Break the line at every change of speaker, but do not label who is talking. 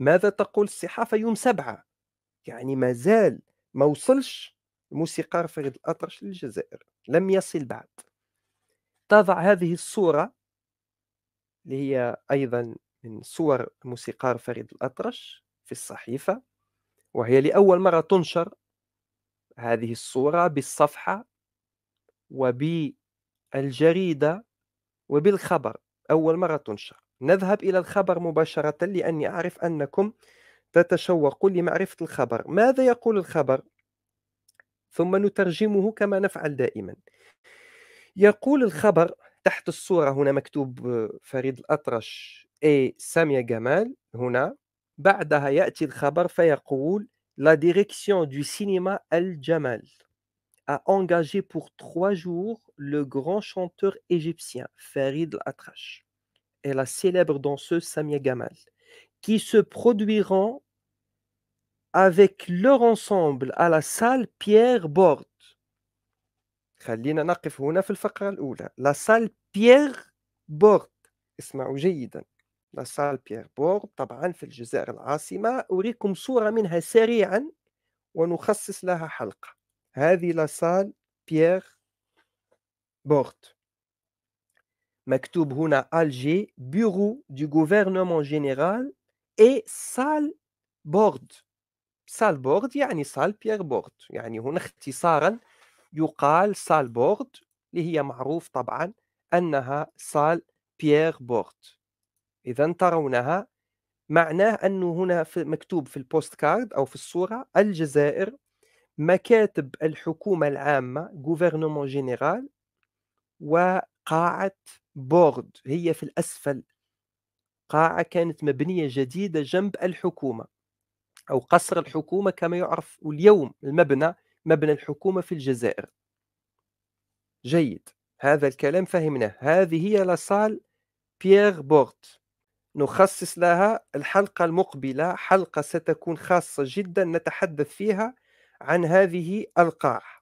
ماذا تقول الصحافة يوم سبعة يعني ما زال ما وصلش الموسيقار فريد الأطرش للجزائر لم يصل بعد تضع هذه الصورة اللي هي أيضا من صور الموسيقار فريد الأطرش في الصحيفة وهي لأول مرة تنشر هذه الصورة بالصفحة وبالجريدة وبالخبر أول مرة تنشر نذهب إلى الخبر مباشرة لأني أعرف أنكم تتشوقوا لمعرفة الخبر ماذا يقول الخبر؟ ثم نترجمه كما نفعل دائما يقول الخبر تحت الصورة هنا مكتوب فريد الأطرش اي سامية جمال هنا بعدها يأتي الخبر فيقول لا ديريكسيون دو سينما الجمال a engagé pour trois jours le grand chanteur égyptien Farid Al-Atrash. et la célèbre danseuse Samia Gamal, qui se produiront avec leur ensemble à la salle Pierre Borde. خلينا نقف هنا في الفقرة الأولى لا سال بيير بورد اسمعوا جيدا لا سال بيير بورد طبعا في الجزائر العاصمة أريكم صورة منها سريعا ونخصص لها حلقة هذه لا سال بيير بورد مكتوب هنا الجي بيرو دو غوفرنمون جينيرال اي سال بورد سال بورد يعني سال بيير بورد يعني هنا اختصارا يقال سال بورد اللي هي معروف طبعا انها سال بيير بورد اذا ترونها معناه انه هنا في مكتوب في البوست كارد او في الصوره الجزائر مكاتب الحكومه العامه غوفرنمون جينيرال و قاعة بورد هي في الأسفل قاعة كانت مبنية جديدة جنب الحكومة أو قصر الحكومة كما يعرف واليوم المبنى مبنى الحكومة في الجزائر جيد هذا الكلام فهمناه هذه هي لصال بيير بورت نخصص لها الحلقة المقبلة حلقة ستكون خاصة جدا نتحدث فيها عن هذه القاعة